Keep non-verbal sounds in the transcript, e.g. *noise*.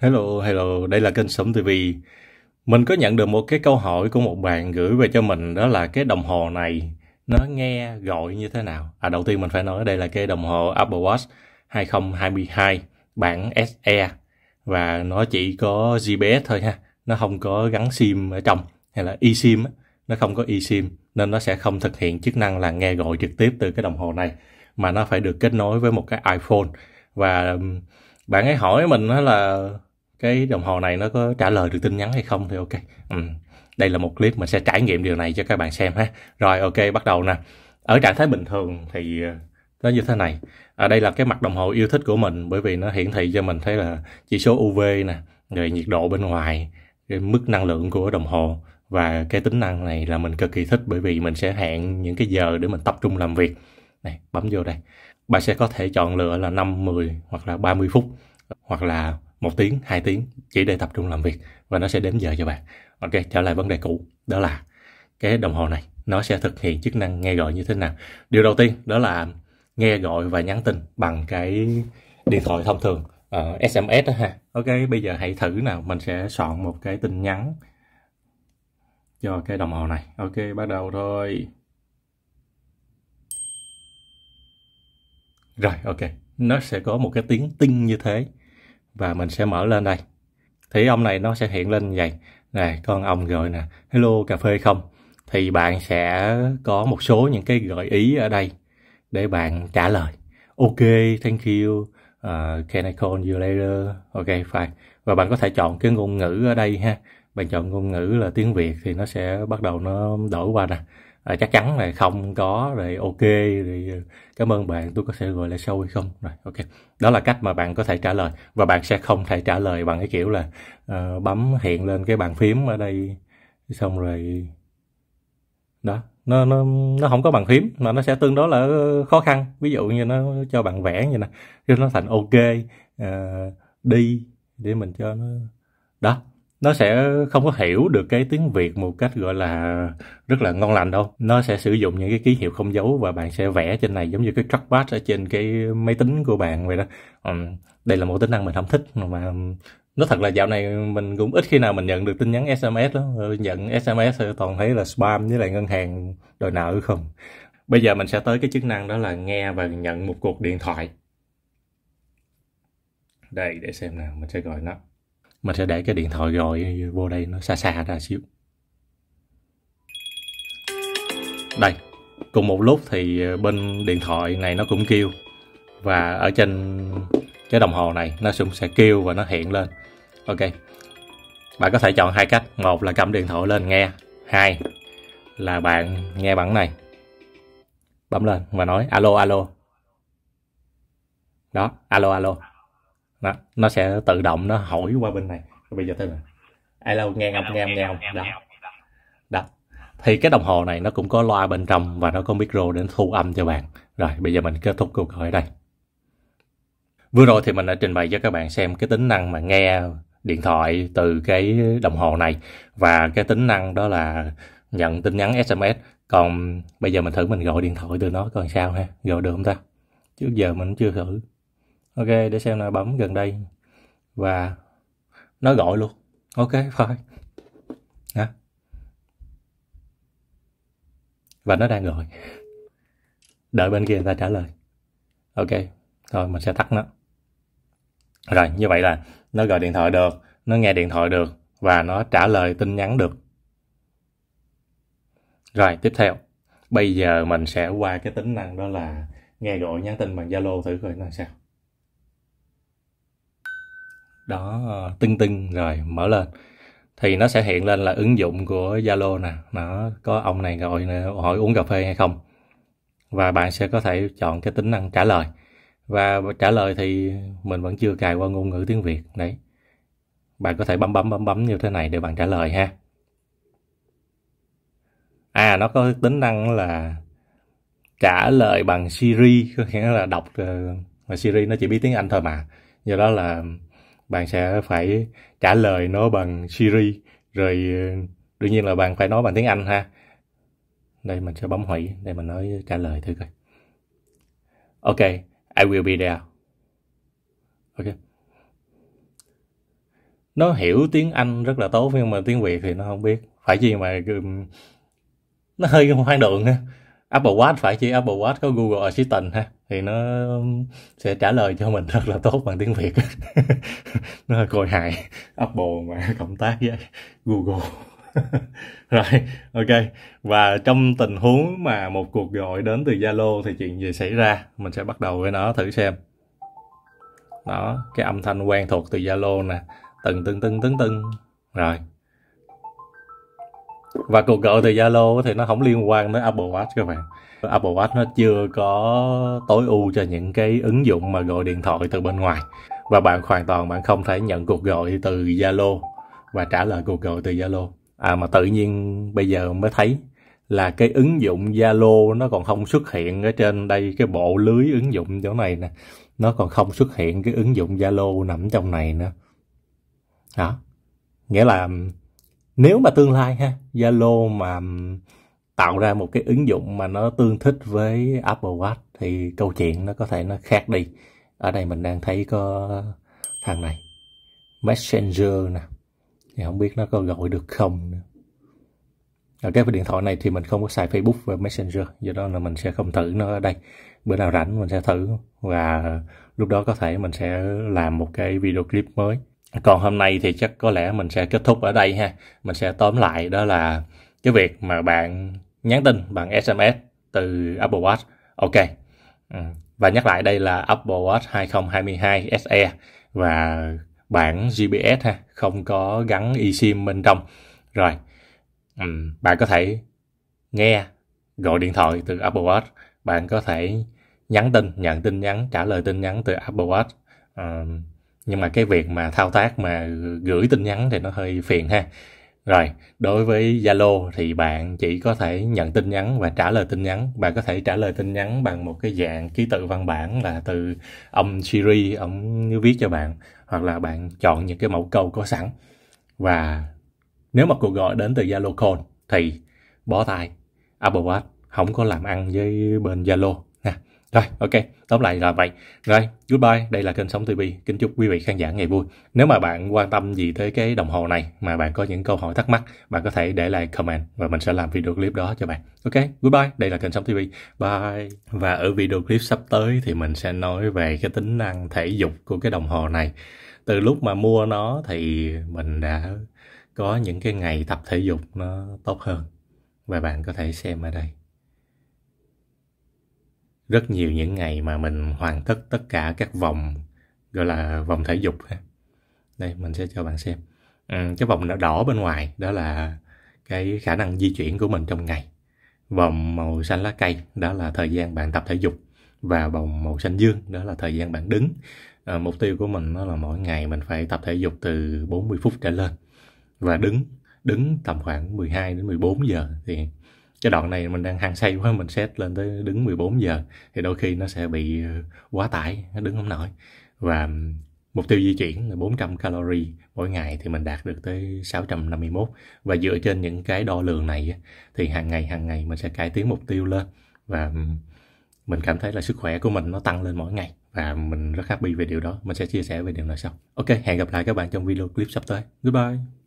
Hello, hello, đây là kênh Sống TV. Mình có nhận được một cái câu hỏi của một bạn gửi về cho mình đó là cái đồng hồ này nó nghe gọi như thế nào? À đầu tiên mình phải nói đây là cái đồng hồ Apple Watch 2022 bản SE và nó chỉ có GPS thôi ha. Nó không có gắn SIM ở trong hay là eSIM, nó không có eSIM nên nó sẽ không thực hiện chức năng là nghe gọi trực tiếp từ cái đồng hồ này mà nó phải được kết nối với một cái iPhone và bạn ấy hỏi mình đó là cái đồng hồ này nó có trả lời được tin nhắn hay không thì ok ừ. đây là một clip mình sẽ trải nghiệm điều này cho các bạn xem ha rồi ok bắt đầu nè ở trạng thái bình thường thì ờ, nó như thế này ở đây là cái mặt đồng hồ yêu thích của mình bởi vì nó hiển thị cho mình thấy là chỉ số uv nè rồi nhiệt độ bên ngoài cái mức năng lượng của đồng hồ và cái tính năng này là mình cực kỳ thích bởi vì mình sẽ hẹn những cái giờ để mình tập trung làm việc này bấm vô đây bạn sẽ có thể chọn lựa là 5, 10 hoặc là 30 phút hoặc là một tiếng, 2 tiếng chỉ để tập trung làm việc và nó sẽ đếm giờ cho bạn. Ok, trở lại vấn đề cũ, đó là cái đồng hồ này nó sẽ thực hiện chức năng nghe gọi như thế nào. Điều đầu tiên đó là nghe gọi và nhắn tin bằng cái điện thoại thông thường uh, ờ, SMS đó ha. Ok, bây giờ hãy thử nào, mình sẽ soạn một cái tin nhắn cho cái đồng hồ này. Ok, bắt đầu thôi. Rồi, ok. Nó sẽ có một cái tiếng tinh như thế. Và mình sẽ mở lên đây. Thì ông này nó sẽ hiện lên như vậy. Này, con ông gọi nè. Hello, cà phê không? Thì bạn sẽ có một số những cái gợi ý ở đây để bạn trả lời. Ok, thank you. Uh, can I call you later? Ok, fine. Và bạn có thể chọn cái ngôn ngữ ở đây ha. Bạn chọn ngôn ngữ là tiếng Việt thì nó sẽ bắt đầu nó đổi qua nè à, chắc chắn là không có rồi ok rồi ờ, cảm ơn bạn tôi có thể gọi lại sau hay không rồi ok đó là cách mà bạn có thể trả lời và bạn sẽ không thể trả lời bằng cái kiểu là uh, bấm hiện lên cái bàn phím ở đây xong rồi đó nó nó nó không có bàn phím mà nó sẽ tương đối là ờ, khó khăn ví dụ như nó cho bạn vẽ như này nó thành ok uh, đi để mình cho nó đó nó sẽ không có hiểu được cái tiếng Việt một cách gọi là rất là ngon lành đâu. Nó sẽ sử dụng những cái ký hiệu không dấu và bạn sẽ vẽ trên này giống như cái trackpad ở trên cái máy tính của bạn vậy đó. đây là một tính năng mình không thích mà nó thật là dạo này mình cũng ít khi nào mình nhận được tin nhắn SMS đó. Ờ, nhận SMS toàn thấy là spam với lại ngân hàng đòi nợ không. Bây giờ mình sẽ tới cái chức năng đó là nghe và nhận một cuộc điện thoại. Đây để xem nào, mình sẽ gọi nó mình sẽ để cái điện thoại gọi vô đây nó xa xa ra xíu đây cùng một lúc thì ờ, bên điện thoại này nó cũng kêu và ở trên cái đồng hồ này nó cũng sẽ kêu và nó hiện lên ok bạn có thể chọn hai cách một là cầm điện thoại lên nghe hai là bạn nghe bản này bấm lên và nói alo alo đó alo alo đó, nó sẽ tự động nó hỏi qua bên này bây giờ thế này alo nghe không nghe không nghe không đó đó thì cái đồng hồ này nó cũng có loa bên trong và nó có micro để thu âm cho bạn rồi bây giờ mình kết thúc câu hỏi đây vừa rồi thì mình đã trình bày cho các bạn xem cái tính năng mà nghe điện thoại từ cái đồng hồ này và cái tính năng đó là nhận tin nhắn SMS. Còn bây giờ mình thử mình gọi điện thoại từ nó còn sao ha, gọi được không ta? Trước giờ mình chưa thử ok để xem là bấm gần đây và nó gọi luôn ok thôi *laughs* hả và nó đang gọi đợi bên kia người ta trả lời ok thôi mình sẽ tắt nó rồi như vậy là nó gọi điện thoại được nó nghe điện thoại được và nó trả lời tin nhắn được rồi tiếp theo bây giờ mình sẽ qua cái tính năng đó là nghe gọi nhắn tin bằng zalo thử coi nó sao đó tưng tưng rồi mở lên thì nó sẽ hiện lên là ứng dụng của Zalo nè nó có ông này gọi hỏi uống cà phê hay không và bạn sẽ có thể chọn cái tính năng trả lời và trả lời thì mình vẫn chưa cài qua ngôn ngữ tiếng Việt đấy bạn có thể bấm bấm bấm bấm như thế này để bạn trả lời ha à nó có tính năng là trả lời bằng Siri có nghĩa là đọc ờ, mà Siri nó chỉ biết tiếng Anh thôi mà do đó là bạn sẽ phải trả lời nó bằng Siri rồi ờ, đương nhiên là bạn phải nói bằng tiếng Anh ha đây mình sẽ bấm hủy để mình nói trả lời thử coi ok I will be there ok nó hiểu tiếng Anh rất là tốt nhưng mà tiếng Việt thì nó không biết phải gì mà nó hơi hoang đường ha Apple Watch phải chứ Apple Watch có Google Assistant ha thì nó sẽ trả lời cho mình rất là tốt bằng tiếng Việt *laughs* nó hơi cồi hài Apple mà *laughs* cộng tác với Google *laughs* rồi ok và trong tình huống mà một cuộc gọi đến từ Zalo thì chuyện gì xảy ra mình sẽ bắt đầu với nó thử xem đó cái âm thanh quen thuộc từ Zalo nè từng từng từng từng từng rồi và cuộc gọi từ Zalo thì nó không liên quan tới Apple Watch các bạn Apple Watch nó chưa có tối ưu cho những cái ứng dụng mà gọi điện thoại từ bên ngoài và bạn hoàn toàn bạn không thể nhận cuộc gọi từ Zalo và trả lời cuộc gọi từ Zalo à mà tự nhiên bây giờ mới thấy là cái ứng dụng Zalo nó còn không xuất hiện ở trên đây cái bộ lưới ứng dụng chỗ này nè nó còn không xuất hiện cái ứng dụng Zalo nằm trong này nữa đó nghĩa là nếu mà tương lai ha Zalo mà tạo ra một cái ứng dụng mà nó tương thích với Apple Watch thì câu chuyện nó có thể nó khác đi ở đây mình đang thấy có thằng này Messenger nè thì không biết nó có gọi được không nữa ở cái điện thoại này thì mình không có xài Facebook và Messenger do đó là mình sẽ không thử nó ở đây bữa nào rảnh mình sẽ thử và lúc đó có thể mình sẽ làm một cái video clip mới còn hôm nay thì chắc có lẽ mình sẽ kết thúc ở đây ha mình sẽ tóm lại đó là cái việc mà bạn nhắn tin bằng sms từ apple watch ok ừ. và nhắc lại đây là apple watch 2022 se và bản gps ha không có gắn esim bên trong rồi ừ, bạn có thể nghe gọi điện thoại từ apple watch bạn có thể nhắn tin nhận tin nhắn trả lời tin nhắn từ apple watch ờ, nhưng mà cái việc mà thao tác mà gửi tin nhắn thì nó hơi phiền ha rồi đối với zalo thì bạn chỉ có thể nhận tin nhắn và trả lời tin nhắn bạn có thể trả lời tin nhắn bằng một cái dạng ký tự văn bản là từ ông siri ông viết cho bạn hoặc là bạn chọn những cái mẫu câu có sẵn và nếu mà cuộc gọi đến từ zalo call thì bó tay apple watch không có làm ăn với bên zalo rồi, ok, tóm lại là vậy. Rồi, goodbye, đây là kênh Sống TV, kính chúc quý vị khán giả ngày vui. Nếu mà bạn quan tâm gì tới cái đồng hồ này mà bạn có những câu hỏi thắc mắc, bạn có thể để lại comment và mình sẽ làm video clip đó cho bạn. Ok, goodbye, đây là kênh Sống TV, bye. Và ở video clip sắp tới thì mình sẽ nói về cái tính năng thể dục của cái đồng hồ này. Từ lúc mà mua nó thì mình đã có những cái ngày tập thể dục nó tốt hơn và bạn có thể xem ở đây rất nhiều những ngày mà mình hoàn tất tất cả các vòng gọi là vòng thể dục đây mình sẽ cho bạn xem ừ, cái vòng đỏ bên ngoài đó là cái khả năng di chuyển của mình trong ngày vòng màu xanh lá cây đó là thời gian bạn tập thể dục và vòng màu xanh dương đó là thời gian bạn đứng à, mục tiêu của mình nó là mỗi ngày mình phải tập thể dục từ 40 phút trở lên và đứng đứng tầm khoảng 12 đến 14 giờ thì cái đoạn này mình đang hàng say quá mình set lên tới đứng 14 giờ thì đôi khi nó sẽ bị ờ, quá tải nó đứng không nổi và mục tiêu di chuyển là 400 calorie mỗi ngày thì mình đạt được tới 651 và dựa trên những cái đo lường này thì hàng ngày hàng ngày mình sẽ cải tiến mục tiêu lên và mình cảm thấy là sức khỏe của mình nó tăng lên mỗi ngày và mình rất happy về điều đó mình sẽ chia sẻ về điều này sau ok hẹn gặp lại các bạn trong video clip sắp tới goodbye